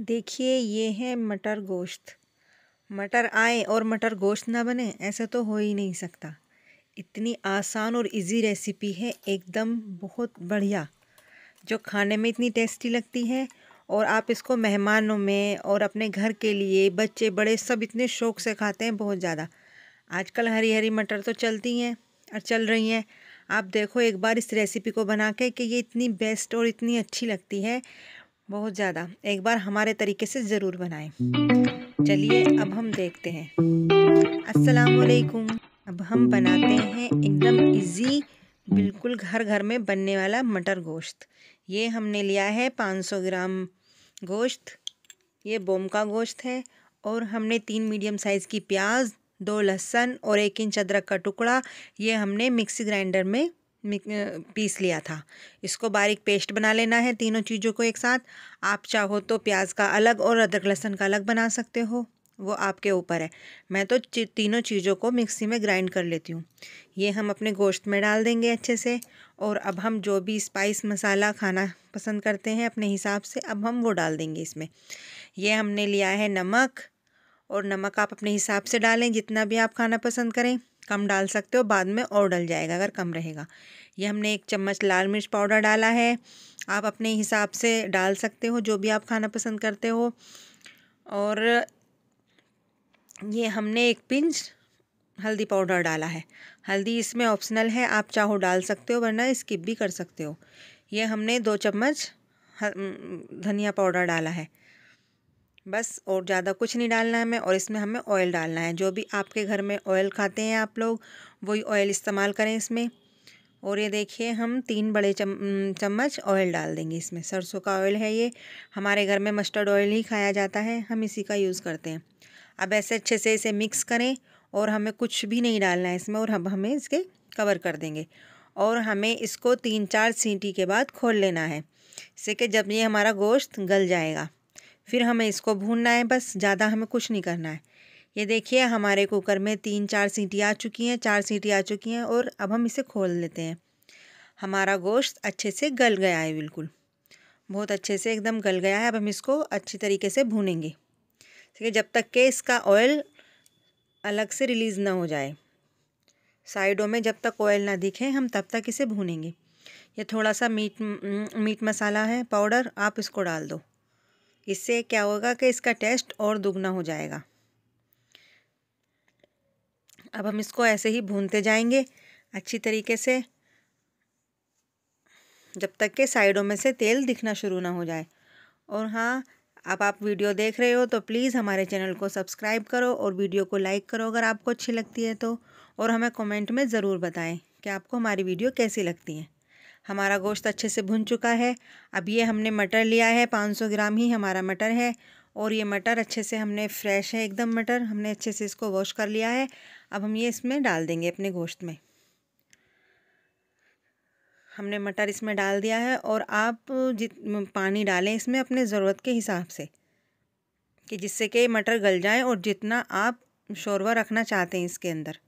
देखिए ये है मटर गोश्त मटर आए और मटर गोश्त ना बने ऐसा तो हो ही नहीं सकता इतनी आसान और इजी रेसिपी है एकदम बहुत बढ़िया जो खाने में इतनी टेस्टी लगती है और आप इसको मेहमानों में और अपने घर के लिए बच्चे बड़े सब इतने शौक से खाते हैं बहुत ज़्यादा आजकल हरी हरी मटर तो चलती हैं और चल रही हैं आप देखो एक बार इस रेसिपी को बना के कि ये इतनी बेस्ट और इतनी अच्छी लगती है बहुत ज़्यादा एक बार हमारे तरीके से ज़रूर बनाएं चलिए अब हम देखते हैं अस्सलाम अब हम बनाते हैं एकदम इजी बिल्कुल घर घर में बनने वाला मटर गोश्त ये हमने लिया है 500 ग्राम गोश्त ये बोम का गोश्त है और हमने तीन मीडियम साइज़ की प्याज दो लहसुन और एक इंच अदरक का टुकड़ा ये हमने मिक्सी ग्राइंडर में पीस लिया था इसको बारीक पेस्ट बना लेना है तीनों चीज़ों को एक साथ आप चाहो तो प्याज का अलग और अदरक लहसुन का अलग बना सकते हो वो आपके ऊपर है मैं तो तीनों चीज़ों को मिक्सी में ग्राइंड कर लेती हूँ ये हम अपने गोश्त में डाल देंगे अच्छे से और अब हम जो भी स्पाइस मसाला खाना पसंद करते हैं अपने हिसाब से अब हम वो डाल देंगे इसमें ये हमने लिया है नमक और नमक आप अपने हिसाब से डालें जितना भी आप खाना पसंद करें कम डाल सकते हो बाद में और डल जाएगा अगर कम रहेगा ये हमने एक चम्मच लाल मिर्च पाउडर डाला है आप अपने हिसाब से डाल सकते हो जो भी आप खाना पसंद करते हो और ये हमने एक पिंच हल्दी पाउडर डाला है हल्दी इसमें ऑप्शनल है आप चाहो डाल सकते हो वरना स्किप भी कर सकते हो ये हमने दो चम्मच धनिया पाउडर डाला है बस और ज़्यादा कुछ नहीं डालना है हमें और इसमें हमें ऑयल डालना है जो भी आपके घर में ऑयल खाते हैं आप लोग वही ऑयल इस्तेमाल करें इसमें और ये देखिए हम तीन बड़े चम्मच ऑयल डाल देंगे इसमें सरसों का ऑयल है ये हमारे घर में मस्टर्ड ऑयल ही खाया जाता है हम इसी का यूज़ करते हैं अब ऐसे अच्छे से इसे मिक्स करें और हमें कुछ भी नहीं डालना है इसमें और हम हमें इसके कवर कर देंगे और हमें इसको तीन चार सीटी के बाद खोल लेना है इससे कि जब ये हमारा गोश्त गल जाएगा फिर हमें इसको भूनना है बस ज़्यादा हमें कुछ नहीं करना है ये देखिए हमारे कुकर में तीन चार सीटी आ चुकी हैं चार सीटी आ चुकी हैं और अब हम इसे खोल लेते हैं हमारा गोश्त अच्छे से गल गया है बिल्कुल बहुत अच्छे से एकदम गल गया है अब हम इसको अच्छी तरीके से भूनेंगे ठीक है जब तक के इसका ऑयल अलग से रिलीज़ ना हो जाए साइडों में जब तक ऑयल ना दिखे हम तब तक इसे भूनेंगे ये थोड़ा सा मीट मीट मसाला है पाउडर आप इसको डाल दो इससे क्या होगा कि इसका टेस्ट और दुगना हो जाएगा अब हम इसको ऐसे ही भूनते जाएंगे अच्छी तरीके से जब तक के साइडों में से तेल दिखना शुरू ना हो जाए और हाँ अब आप वीडियो देख रहे हो तो प्लीज़ हमारे चैनल को सब्सक्राइब करो और वीडियो को लाइक करो अगर आपको अच्छी लगती है तो और हमें कमेंट में ज़रूर बताएं कि आपको हमारी वीडियो कैसी लगती है हमारा गोश्त अच्छे से भुन चुका है अब ये हमने मटर लिया है 500 ग्राम ही हमारा मटर है और ये मटर अच्छे से हमने फ्रेश है एकदम मटर हमने अच्छे से इसको वॉश कर लिया है अब हम ये इसमें डाल देंगे अपने गोश्त में हमने मटर इसमें डाल दिया है और आप जित पानी डालें इसमें अपने ज़रूरत के हिसाब से कि जिससे कि मटर गल जाए और जितना आप शोरवा रखना चाहते हैं इसके अंदर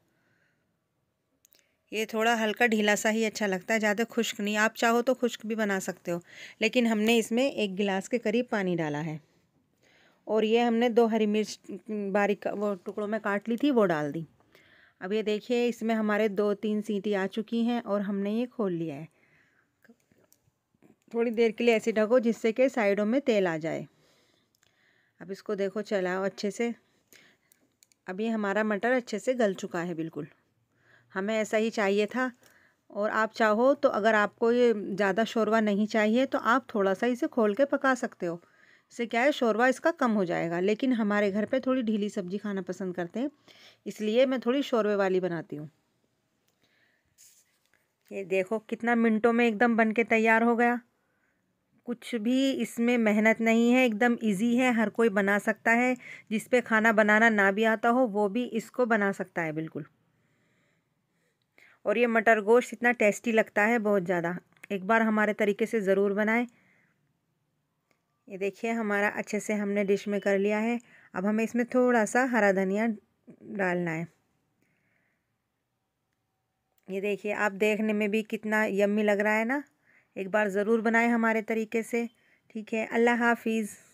ये थोड़ा हल्का ढीला सा ही अच्छा लगता है ज़्यादा खुश्क नहीं आप चाहो तो खुश्क भी बना सकते हो लेकिन हमने इसमें एक गिलास के करीब पानी डाला है और ये हमने दो हरी मिर्च बारीक वो टुकड़ों में काट ली थी वो डाल दी अब ये देखिए इसमें हमारे दो तीन सीटी आ चुकी हैं और हमने ये खोल लिया है थोड़ी देर के लिए ऐसे ढको जिससे कि साइडों में तेल आ जाए अब इसको देखो चलाओ अच्छे से अब ये हमारा मटर अच्छे से गल चुका है बिल्कुल हमें ऐसा ही चाहिए था और आप चाहो तो अगर आपको ये ज़्यादा शोरबा नहीं चाहिए तो आप थोड़ा सा इसे खोल के पका सकते हो इससे क्या है शोरबा इसका कम हो जाएगा लेकिन हमारे घर पे थोड़ी ढीली सब्जी खाना पसंद करते हैं इसलिए मैं थोड़ी शोरबे वाली बनाती हूँ ये देखो कितना मिनटों में एकदम बन के तैयार हो गया कुछ भी इसमें मेहनत नहीं है एकदम इजी है हर कोई बना सकता है जिस पे खाना बनाना ना भी आता हो वो भी इसको बना सकता है बिल्कुल और ये मटर गोश्त इतना टेस्टी लगता है बहुत ज़्यादा एक बार हमारे तरीके से ज़रूर बनाएं ये देखिए हमारा अच्छे से हमने डिश में कर लिया है अब हमें इसमें थोड़ा सा हरा धनिया डालना है ये देखिए आप देखने में भी कितना यम्मी लग रहा है ना एक बार ज़रूर बनाएं हमारे तरीके से ठीक है अल्लाह हाफिज़